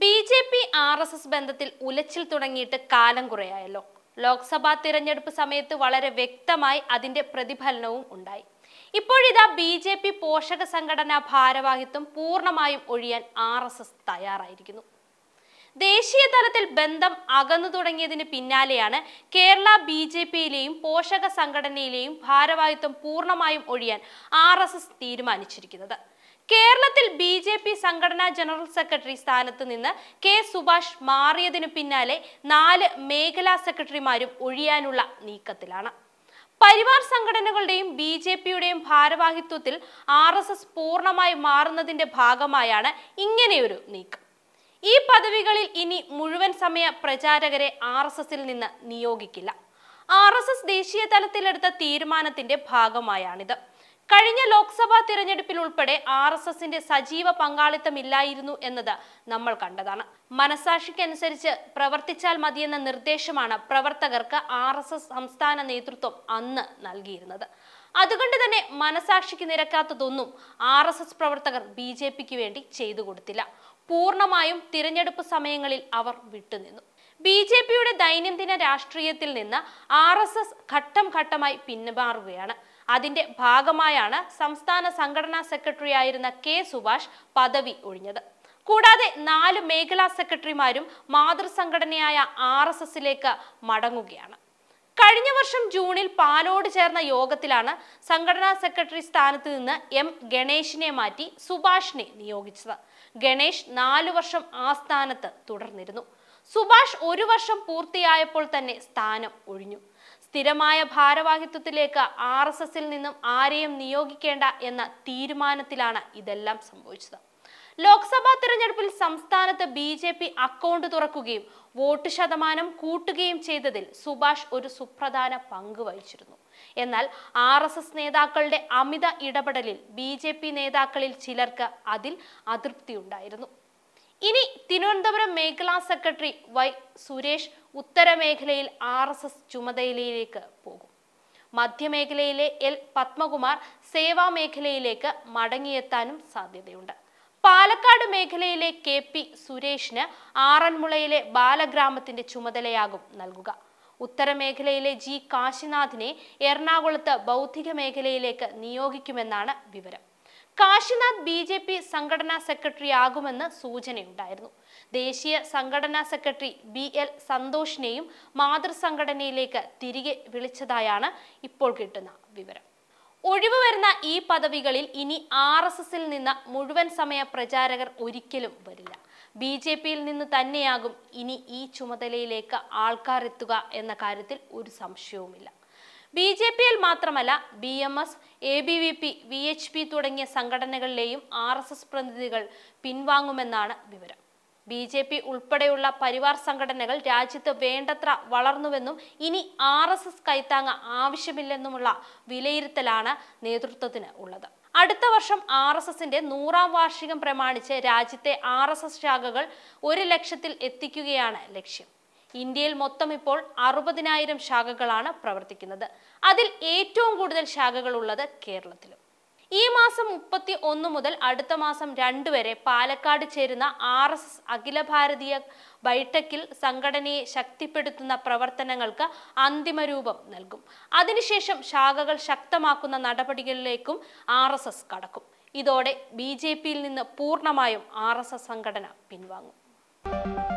B J P R S S ബന്ധത്തിൽ ഉലച്ചിൽ തുടങ്ങിയിട്ട് കാലം കുറയായല്ലോ ലോക്സഭാ തിരഞ്ഞെടുപ്പ് സമയത്ത് വളരെ വ്യക്തമായി അതിന്റെ പ്രതിഫലനവും ഉണ്ടായി ഇപ്പോഴിതാ ബി ജെ പി പോഷക സംഘടനാ ഭാരവാഹിത്വം പൂർണ്ണമായും ഒഴിയാൻ ആർ എസ് എസ് തയ്യാറായിരിക്കുന്നു ദേശീയ തലത്തിൽ ബന്ധം അകന്നു തുടങ്ങിയതിന് പിന്നാലെയാണ് കേരള ബി ജെ പിയിലെയും പോഷക സംഘടനയിലെയും ഭാരവാഹിത്വം പൂർണ്ണമായും ഒഴിയാൻ ആർ തീരുമാനിച്ചിരിക്കുന്നത് കേരളത്തിൽ ബി ജെ പി സംഘടനാ ജനറൽ സെക്രട്ടറി സ്ഥാനത്ത് നിന്ന് കെ സുഭാഷ് മാറിയതിനു പിന്നാലെ നാല് മേഖലാ സെക്രട്ടറിമാരും ഒഴിയാനുള്ള നീക്കത്തിലാണ് പരിവാർ സംഘടനകളുടെയും ബി ജെ പിയുടെയും ഭാരവാഹിത്വത്തിൽ ആർ എസ് എസ് പൂർണ്ണമായി മാറുന്നതിന്റെ ഭാഗമായാണ് ഇങ്ങനെയൊരു നീക്കം ഈ പദവികളിൽ ഇനി മുഴുവൻ സമയ പ്രചാരകരെ ആർ എസ് എസിൽ നിന്ന് നിയോഗിക്കില്ല ആർ എസ് എസ് ദേശീയ തലത്തിലെടുത്ത തീരുമാനത്തിന്റെ ഭാഗമായാണിത് കഴിഞ്ഞ ലോക്സഭാ തിരഞ്ഞെടുപ്പിൽ ഉൾപ്പെടെ ആർ എസ് എസിന്റെ സജീവ പങ്കാളിത്തമില്ലായിരുന്നു എന്നത് നമ്മൾ കണ്ടതാണ് മനസാക്ഷിക്കനുസരിച്ച് പ്രവർത്തിച്ചാൽ മതിയെന്ന നിർദ്ദേശമാണ് പ്രവർത്തകർക്ക് ആർ എസ് എസ് സംസ്ഥാന നേതൃത്വം അന്ന് നൽകിയിരുന്നത് അതുകൊണ്ട് തന്നെ മനസാക്ഷിക്ക് നിരക്കാത്തതൊന്നും ആർ എസ് എസ് പ്രവർത്തകർ ബി ജെ പിക്ക് വേണ്ടി ചെയ്തു കൊടുത്തില്ല പൂർണ്ണമായും തിരഞ്ഞെടുപ്പ് സമയങ്ങളിൽ അവർ വിട്ടുനിന്നു ബി ജെ പിയുടെ ദൈനംദിന രാഷ്ട്രീയത്തിൽ നിന്ന് ആർ എസ് എസ് ഘട്ടം ഘട്ടമായി പിന്മാറുകയാണ് അതിന്റെ ഭാഗമായാണ് സംസ്ഥാന സംഘടനാ ആയിരുന്ന കെ സുഭാഷ് പദവി ഒഴിഞ്ഞത് കൂടാതെ നാല് മേഖലാ സെക്രട്ടറിമാരും മാതൃസംഘടനയായ ആർ എസ് എസിലേക്ക് മടങ്ങുകയാണ് കഴിഞ്ഞ വർഷം ജൂണിൽ പാലോട് ചേർന്ന യോഗത്തിലാണ് സംഘടനാ സെക്രട്ടറി സ്ഥാനത്ത് നിന്ന് എം ഗണേഷിനെ മാറ്റി സുഭാഷിനെ നിയോഗിച്ചത് ഗണേഷ് നാലു വർഷം ആ സ്ഥാനത്ത് തുടർന്നിരുന്നു സുഭാഷ് ഒരു വർഷം പൂർത്തിയായപ്പോൾ തന്നെ സ്ഥാനം ഒഴിഞ്ഞു സ്ഥിരമായ ഭാരവാഹിത്വത്തിലേക്ക് ആർ എസ് എസിൽ നിന്നും ആരെയും നിയോഗിക്കേണ്ട എന്ന തീരുമാനത്തിലാണ് ഇതെല്ലാം സംഭവിച്ചത് ലോക്സഭാ തിരഞ്ഞെടുപ്പിൽ സംസ്ഥാനത്ത് ബി ജെ പി അക്കൗണ്ട് തുറക്കുകയും വോട്ട് ശതമാനം കൂട്ടുകയും ചെയ്തതിൽ സുഭാഷ് ഒരു സുപ്രധാന പങ്ക് വഹിച്ചിരുന്നു എന്നാൽ ആർ എസ് എസ് നേതാക്കളുടെ അമിത ഇടപെടലിൽ ബി ജെ പി നേതാക്കളിൽ ചിലർക്ക് അതിൽ അതൃപ്തി ഉണ്ടായിരുന്നു ഇനി തിരുവനന്തപുരം മേഖലാ സെക്രട്ടറി വൈ സുരേഷ് ഉത്തരമേഖലയിൽ ആർ എസ് എസ് ചുമതലയിലേക്ക് പോകും മധ്യമേഖലയിലെ എൽ പത്മകുമാർ സേവാ മേഖലയിലേക്ക് മടങ്ങിയെത്താനും സാധ്യതയുണ്ട് പാലക്കാട് മേഖലയിലെ കെ പി സുരേഷിന് ആറന്മുളയിലെ ബാലഗ്രാമത്തിന്റെ ചുമതലയാകും നൽകുക ഉത്തരമേഖലയിലെ ജി കാശിനാഥിനെ എറണാകുളത്ത് ബൗദ്ധിക മേഖലയിലേക്ക് നിയോഗിക്കുമെന്നാണ് വിവരം കാശിനാഥ് ബി ജെ പി സംഘടനാ സെക്രട്ടറി ആകുമെന്ന് സൂചനയുണ്ടായിരുന്നു ദേശീയ സംഘടനാ സെക്രട്ടറി ബി എൽ സന്തോഷിനെയും മാതൃസംഘടനയിലേക്ക് തിരികെ വിളിച്ചതായാണ് ഇപ്പോൾ കിട്ടുന്ന വിവരം ഒഴിവ് വരുന്ന ഈ പദവികളിൽ ഇനി ആർ എസ് എസിൽ നിന്ന് മുഴുവൻ സമയ പ്രചാരകർ ഒരിക്കലും വരില്ല ബി ജെ പിയിൽ നിന്ന് തന്നെയാകും ഇനി ഈ ചുമതലയിലേക്ക് ആൾക്കാരെത്തുക എന്ന കാര്യത്തിൽ ഒരു സംശയവുമില്ല ബി ജെ പിയിൽ മാത്രമല്ല B M S A B V P V H P തുടങ്ങിയ സംഘടനകളിലെയും ആർ എസ് എസ് പ്രതിനിധികൾ പിൻവാങ്ങുമെന്നാണ് വിവരം ബി ജെ പി ഉൾപ്പെടെയുള്ള പരിവാർ സംഘടനകൾ രാജ്യത്ത് വേണ്ടത്ര വളർന്നുവെന്നും ഇനി ആർ എസ് എസ് കൈത്താങ്ങ ആവശ്യമില്ലെന്നുമുള്ള വിലയിരുത്തലാണ് നേതൃത്വത്തിന് ഉള്ളത് അടുത്ത വർഷം ആർ എസ് എസിന്റെ നൂറാം വാർഷികം പ്രമാണിച്ച് രാജ്യത്തെ ആർ എസ് എസ് ശാഖകൾ ഒരു ലക്ഷത്തിൽ എത്തിക്കുകയാണ് ലക്ഷ്യം ഇന്ത്യയിൽ മൊത്തം ഇപ്പോൾ അറുപതിനായിരം ശാഖകളാണ് പ്രവർത്തിക്കുന്നത് അതിൽ ഏറ്റവും കൂടുതൽ ശാഖകൾ ഉള്ളത് കേരളത്തിലും ഈ മാസം മുപ്പത്തി ഒന്ന് മുതൽ അടുത്ത മാസം രണ്ടു വരെ പാലക്കാട് ചേരുന്ന ആർ എസ് എസ് അഖില ഭാരതീയ ബൈഠക്കിൽ സംഘടനയെ ശക്തിപ്പെടുത്തുന്ന പ്രവർത്തനങ്ങൾക്ക് അന്തിമ രൂപം നൽകും അതിനുശേഷം ശാഖകൾ ശക്തമാക്കുന്ന നടപടികളിലേക്കും ആർ എസ് എസ് കടക്കും ഇതോടെ ബി ജെ പിയിൽ നിന്ന് പൂർണ്ണമായും ആർ എസ് എസ് സംഘടന പിൻവാങ്ങും